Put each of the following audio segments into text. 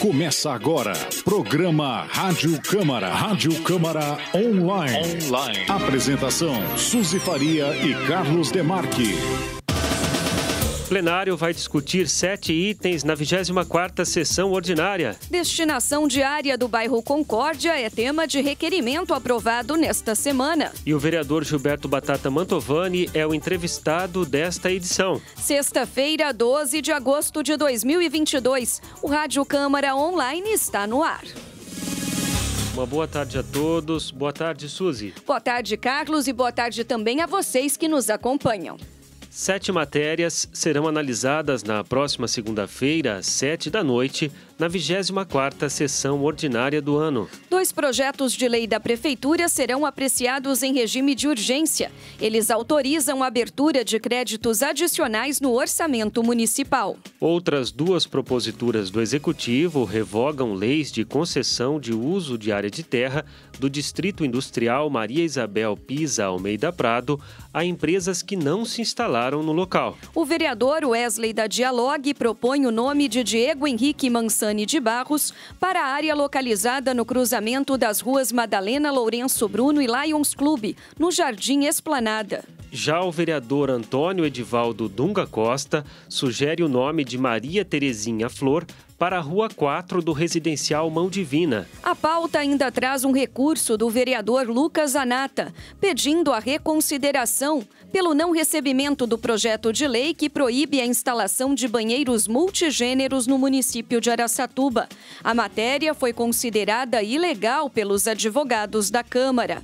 Começa agora, programa Rádio Câmara, Rádio Câmara Online. Online. Apresentação, Suzy Faria e Carlos Demarque plenário vai discutir sete itens na 24ª sessão ordinária. Destinação diária do bairro Concórdia é tema de requerimento aprovado nesta semana. E o vereador Gilberto Batata Mantovani é o entrevistado desta edição. Sexta-feira, 12 de agosto de 2022. O Rádio Câmara Online está no ar. Uma boa tarde a todos. Boa tarde, Suzy. Boa tarde, Carlos, e boa tarde também a vocês que nos acompanham. Sete matérias serão analisadas na próxima segunda-feira, às sete da noite, na 24ª sessão ordinária do ano. Dois projetos de lei da Prefeitura serão apreciados em regime de urgência. Eles autorizam a abertura de créditos adicionais no orçamento municipal. Outras duas proposituras do Executivo revogam leis de concessão de uso de área de terra do Distrito Industrial Maria Isabel Pisa Almeida Prado a empresas que não se instalaram no local. O vereador Wesley da Dialogue propõe o nome de Diego Henrique Mansan de Barros para a área localizada no cruzamento das ruas Madalena Lourenço Bruno e Lions Clube, no Jardim Esplanada. Já o vereador Antônio Edivaldo Dunga Costa sugere o nome de Maria Terezinha Flor para a Rua 4 do Residencial Mão Divina. A pauta ainda traz um recurso do vereador Lucas Anata, pedindo a reconsideração pelo não recebimento do projeto de lei que proíbe a instalação de banheiros multigêneros no município de Araçatuba. A matéria foi considerada ilegal pelos advogados da Câmara.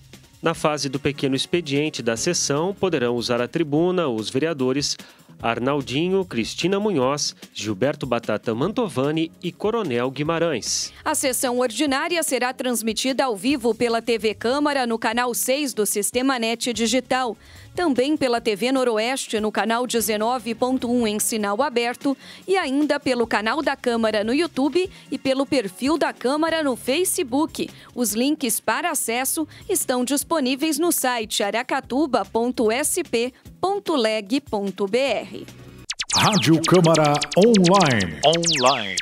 Na fase do pequeno expediente da sessão, poderão usar a tribuna os vereadores Arnaldinho, Cristina Munhoz, Gilberto Batata Mantovani e Coronel Guimarães. A sessão ordinária será transmitida ao vivo pela TV Câmara no canal 6 do Sistema Net Digital também pela TV Noroeste no canal 19.1 em sinal aberto e ainda pelo canal da Câmara no YouTube e pelo perfil da Câmara no Facebook. Os links para acesso estão disponíveis no site aracatuba.sp.leg.br. Rádio Câmara Online. Online.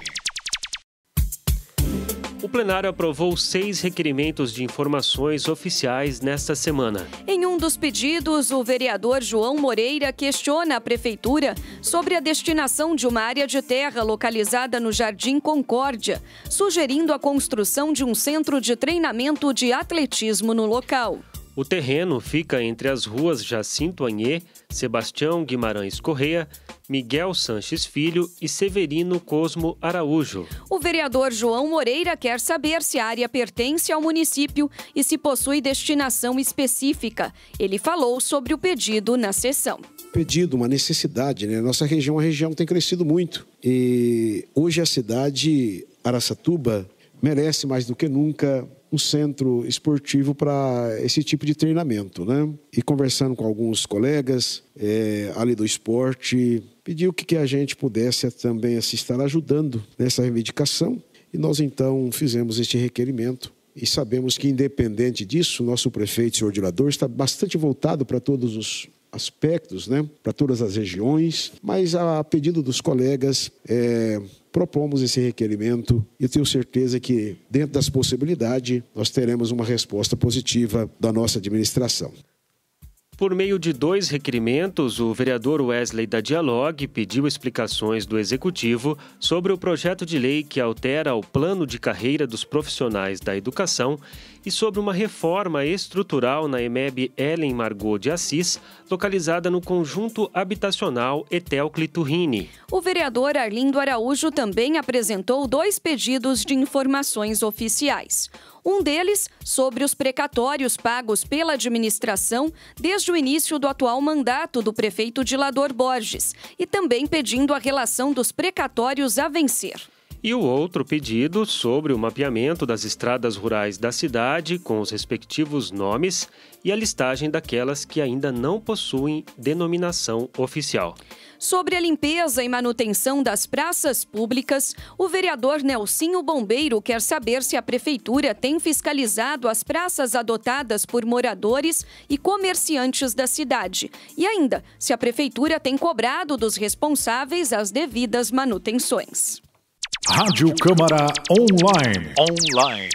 O plenário aprovou seis requerimentos de informações oficiais nesta semana. Em um dos pedidos, o vereador João Moreira questiona a prefeitura sobre a destinação de uma área de terra localizada no Jardim Concórdia, sugerindo a construção de um centro de treinamento de atletismo no local. O terreno fica entre as ruas Jacinto Anhê, Sebastião Guimarães Correia, Miguel Sanches Filho e Severino Cosmo Araújo. O vereador João Moreira quer saber se a área pertence ao município e se possui destinação específica. Ele falou sobre o pedido na sessão. Pedido, uma necessidade, né? Nossa região, a região tem crescido muito. E hoje a cidade Araçatuba merece mais do que nunca um centro esportivo para esse tipo de treinamento, né? E conversando com alguns colegas é, ali do esporte, pediu que, que a gente pudesse também se estar ajudando nessa reivindicação. E nós então fizemos este requerimento e sabemos que, independente disso, nosso prefeito, senhor Dirador, está bastante voltado para todos os aspectos, né, para todas as regiões, mas a pedido dos colegas, é, propomos esse requerimento e tenho certeza que, dentro das possibilidades, nós teremos uma resposta positiva da nossa administração. Por meio de dois requerimentos, o vereador Wesley da Dialogue pediu explicações do Executivo sobre o projeto de lei que altera o plano de carreira dos profissionais da educação e sobre uma reforma estrutural na EMEB Ellen Margot de Assis, localizada no conjunto habitacional Etel Rini. O vereador Arlindo Araújo também apresentou dois pedidos de informações oficiais. Um deles sobre os precatórios pagos pela administração desde o início do atual mandato do prefeito Dilador Borges e também pedindo a relação dos precatórios a vencer e o outro pedido sobre o mapeamento das estradas rurais da cidade com os respectivos nomes e a listagem daquelas que ainda não possuem denominação oficial. Sobre a limpeza e manutenção das praças públicas, o vereador Nelsinho Bombeiro quer saber se a prefeitura tem fiscalizado as praças adotadas por moradores e comerciantes da cidade e ainda se a prefeitura tem cobrado dos responsáveis as devidas manutenções. Rádio Câmara Online. Online.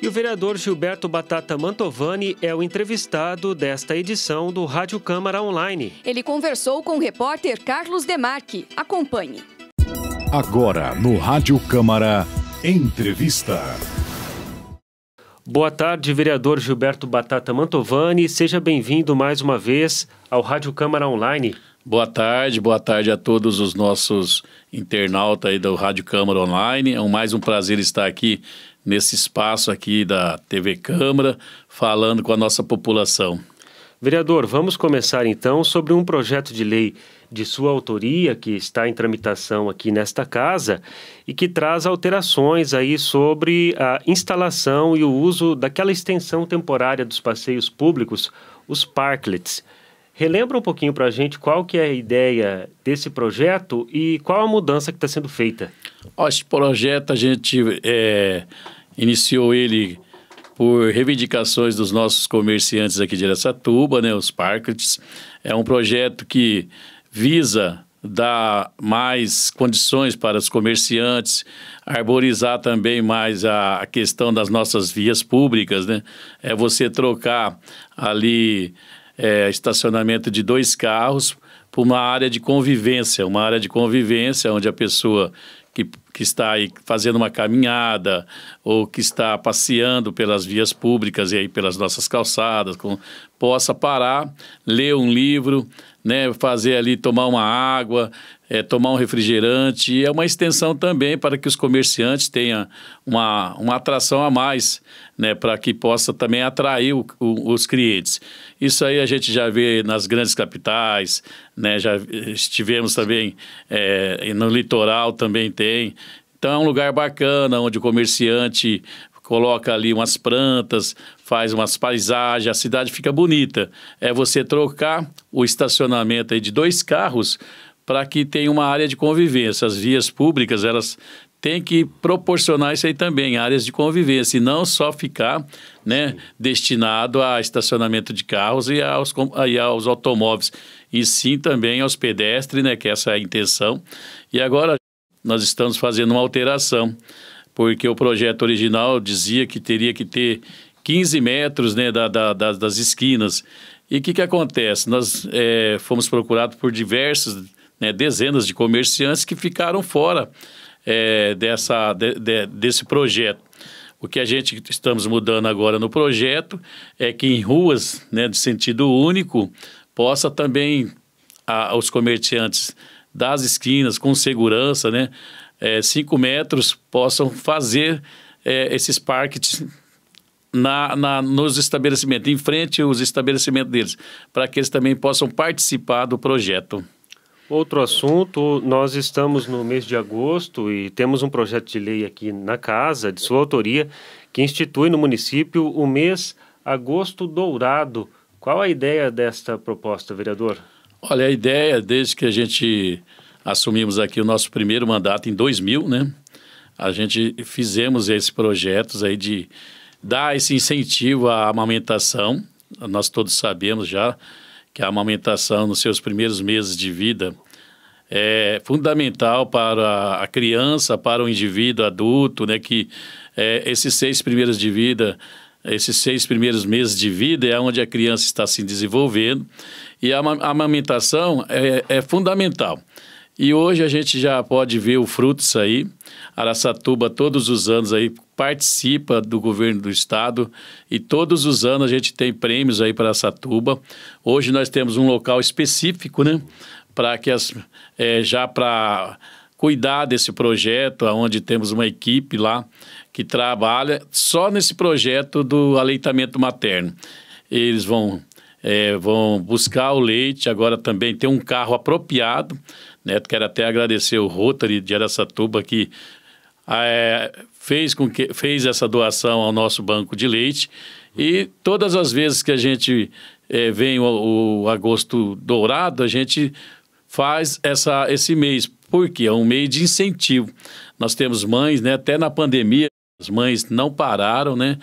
E o vereador Gilberto Batata Mantovani é o entrevistado desta edição do Rádio Câmara Online. Ele conversou com o repórter Carlos Demarque. Acompanhe. Agora, no Rádio Câmara, entrevista. Boa tarde, vereador Gilberto Batata Mantovani. Seja bem-vindo mais uma vez ao Rádio Câmara Online. Boa tarde, boa tarde a todos os nossos internautas aí do Rádio Câmara Online. É um, mais um prazer estar aqui nesse espaço aqui da TV Câmara, falando com a nossa população. Vereador, vamos começar então sobre um projeto de lei de sua autoria que está em tramitação aqui nesta casa e que traz alterações aí sobre a instalação e o uso daquela extensão temporária dos passeios públicos, os parklets. Relembra um pouquinho para a gente qual que é a ideia desse projeto e qual a mudança que está sendo feita. Este projeto a gente é, iniciou ele por reivindicações dos nossos comerciantes aqui de Aracatuba, né, os parques É um projeto que visa dar mais condições para os comerciantes, arborizar também mais a, questão das nossas vias públicas, né? É você trocar ali é, estacionamento de dois carros para uma área de convivência, uma área de convivência onde a pessoa que, que está aí fazendo uma caminhada ou que está passeando pelas vias públicas e aí pelas nossas calçadas, com, possa parar, ler um livro, né, fazer ali tomar uma água, é, tomar um refrigerante. E é uma extensão também para que os comerciantes tenham uma, uma atração a mais, né, para que possa também atrair o, o, os clientes. Isso aí a gente já vê nas grandes capitais, né, já estivemos eh, também é, no litoral também tem. Então é um lugar bacana onde o comerciante coloca ali umas plantas, faz umas paisagens, a cidade fica bonita. É você trocar o estacionamento aí de dois carros para que tenha uma área de convivência. As vias públicas, elas têm que proporcionar isso aí também, áreas de convivência, e não só ficar né, destinado a estacionamento de carros e aos, e aos automóveis, e sim também aos pedestres, né, que é essa é a intenção. E agora, nós estamos fazendo uma alteração, porque o projeto original dizia que teria que ter 15 metros né, da, da, das, das esquinas. E o que, que acontece? Nós é, fomos procurados por diversas, né, dezenas de comerciantes que ficaram fora é, dessa, de, de, desse projeto. O que a gente estamos mudando agora no projeto é que em ruas né, de sentido único possa também a, os comerciantes das esquinas, com segurança, né? É, cinco metros, possam fazer é, esses parques na, na, nos estabelecimentos, em frente aos estabelecimentos deles, para que eles também possam participar do projeto. Outro assunto, nós estamos no mês de agosto e temos um projeto de lei aqui na casa, de sua autoria, que institui no município o mês Agosto Dourado. Qual a ideia desta proposta, vereador? Olha, a ideia, desde que a gente assumimos aqui o nosso primeiro mandato em 2000, né? A gente fizemos esses projetos aí de dar esse incentivo à amamentação. Nós todos sabemos já que a amamentação nos seus primeiros meses de vida é fundamental para a criança, para o indivíduo adulto, né? Que é, esses seis primeiros de vida esses seis primeiros meses de vida é onde a criança está se desenvolvendo e a amamentação é, é fundamental. E hoje a gente já pode ver o fruto disso aí. Araçatuba, todos os anos aí, participa do governo do estado e todos os anos a gente tem prêmios aí para Araçatuba. Hoje nós temos um local específico, né? Para que as. É, já para cuidar desse projeto, onde temos uma equipe lá que trabalha só nesse projeto do aleitamento materno. Eles vão, é, vão buscar o leite, agora também tem um carro apropriado, né? quero até agradecer o Rotary de Aracatuba que é, fez, com que, fez essa doação ao nosso banco de leite e todas as vezes que a gente é, vem o, o agosto dourado, a gente faz essa, esse mês, porque é um mês de incentivo. Nós temos mães, né? Até na pandemia, as mães não pararam, né?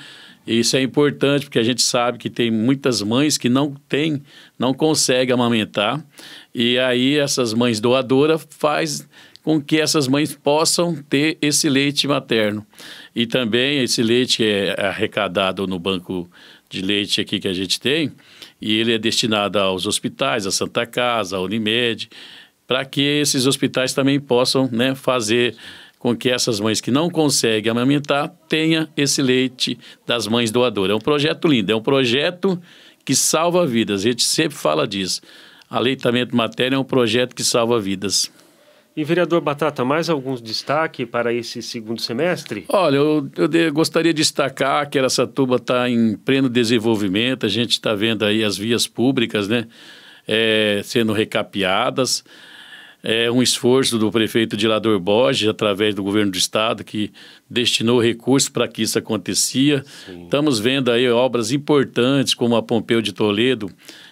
Isso é importante porque a gente sabe que tem muitas mães que não tem não conseguem amamentar. E aí essas mães doadoras faz com que essas mães possam ter esse leite materno. E também esse leite é arrecadado no banco de leite aqui que a gente tem e ele é destinado aos hospitais, à Santa Casa, à Unimed, para que esses hospitais também possam né, fazer com que essas mães que não conseguem amamentar tenha esse leite das mães doadoras. É um projeto lindo, é um projeto que salva vidas. A gente sempre fala disso. Aleitamento materno é um projeto que salva vidas. E, vereador Batata, mais alguns destaque para esse segundo semestre? Olha, eu, eu de, gostaria de destacar que Aracatuba está em pleno desenvolvimento, a gente está vendo aí as vias públicas né, é, sendo recapeadas é um esforço do prefeito Dilador Borges, através do governo do estado, que destinou recursos para que isso acontecia. Sim. Estamos vendo aí obras importantes, como a Pompeu de Toledo,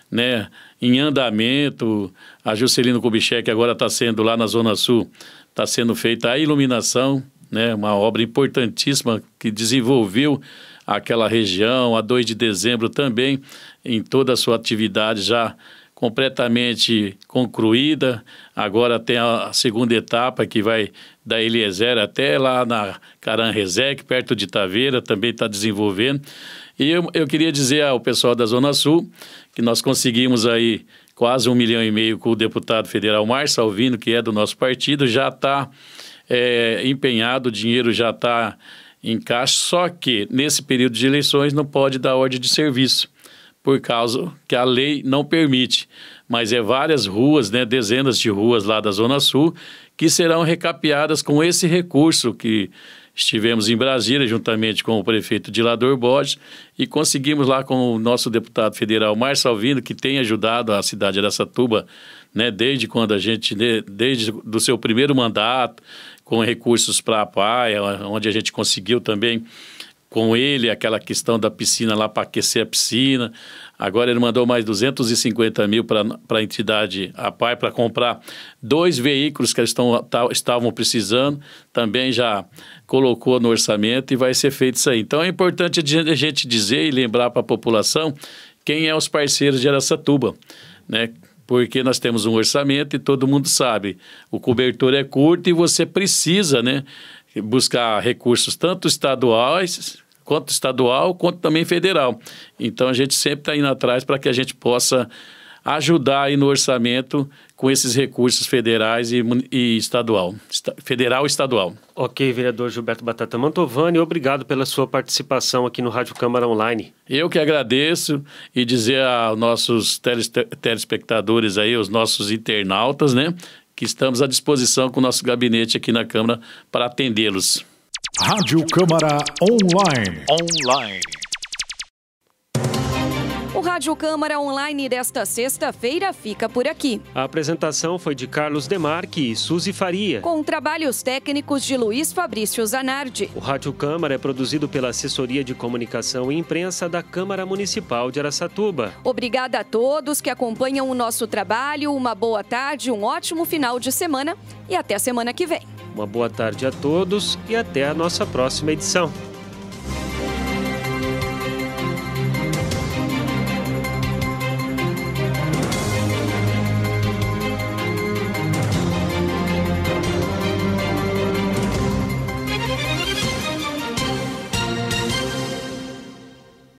né, em andamento, a Juscelino Kubitschek agora está sendo lá na Zona Sul, está sendo feita a iluminação, né, uma obra importantíssima que desenvolveu aquela região, a 2 de dezembro também, em toda a sua atividade já completamente concluída. Agora tem a segunda etapa que vai da Eliezer até lá na Caranrezec, perto de Taveira, também está desenvolvendo. E eu, eu queria dizer ao pessoal da Zona Sul que nós conseguimos aí quase um milhão e meio com o deputado federal Mar Salvino, que é do nosso partido, já está é, empenhado, o dinheiro já está em caixa, só que nesse período de eleições não pode dar ordem de serviço por causa que a lei não permite. Mas é várias ruas, né, dezenas de ruas lá da Zona Sul, que serão recapeadas com esse recurso que estivemos em Brasília juntamente com o prefeito Dilador Borges e conseguimos lá com o nosso deputado federal Márcio Alvino, que tem ajudado a cidade de Aracatuba, né, desde quando a gente, né, desde do seu primeiro mandato, com recursos para a PAI, onde a gente conseguiu também com ele aquela questão da piscina lá para aquecer a piscina. Agora ele mandou mais 250 mil para a entidade a Pai para comprar dois veículos que eles tão, tá, estavam precisando. Também já colocou no orçamento e vai ser feito isso aí. Então é importante a gente dizer e lembrar para a população quem é os parceiros de Aracatuba, né? porque nós temos um orçamento e todo mundo sabe, o cobertor é curto e você precisa, né? buscar recursos tanto estaduais quanto estadual quanto também federal. Então a gente sempre está indo atrás para que a gente possa ajudar aí no orçamento com esses recursos federais e, e estadual, esta, federal e estadual. Ok, vereador Gilberto Batata Mantovani, obrigado pela sua participação aqui no Rádio Câmara Online. Eu que agradeço e dizer aos nossos telespectadores aí, os nossos internautas, né, que estamos à disposição com o nosso gabinete aqui na Câmara para atendê-los. Rádio Câmara Online. Online. Rádio Câmara Online desta sexta-feira fica por aqui. A apresentação foi de Carlos Demarque e Suzy Faria. Com trabalhos técnicos de Luiz Fabrício Zanardi. O Rádio Câmara é produzido pela Assessoria de Comunicação e Imprensa da Câmara Municipal de Aracatuba. Obrigada a todos que acompanham o nosso trabalho. Uma boa tarde, um ótimo final de semana e até semana que vem. Uma boa tarde a todos e até a nossa próxima edição.